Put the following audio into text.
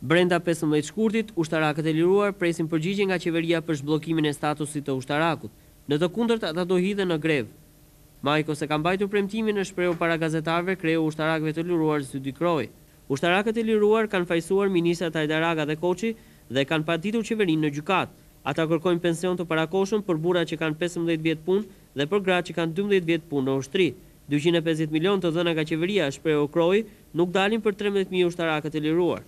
Brenda 15 shkurtit, ushtarakët e liruar presin përgjigjën nga qeveria për shblokimin e statusit të ushtarakut. Në të kundërt, ata do hidhe në grev. Majko se kam bajtu premtimin në shprejo para gazetarve kreo ushtarakëve të liruar së dy Ushtarakët e liruar kanë fajsuar ministrat Ajdaraga dhe Koqi dhe kanë patitur qeverin në gjukat. Ata kërkojnë pension të parakoshën për bura që kanë 15 vjetë pun dhe për gratë që kanë 12 vjetë pun në ushtri. 250 milion të dhëna ka qeveria, shprejo kroj, nuk dalin për 13.000 ushtarakët e liruar.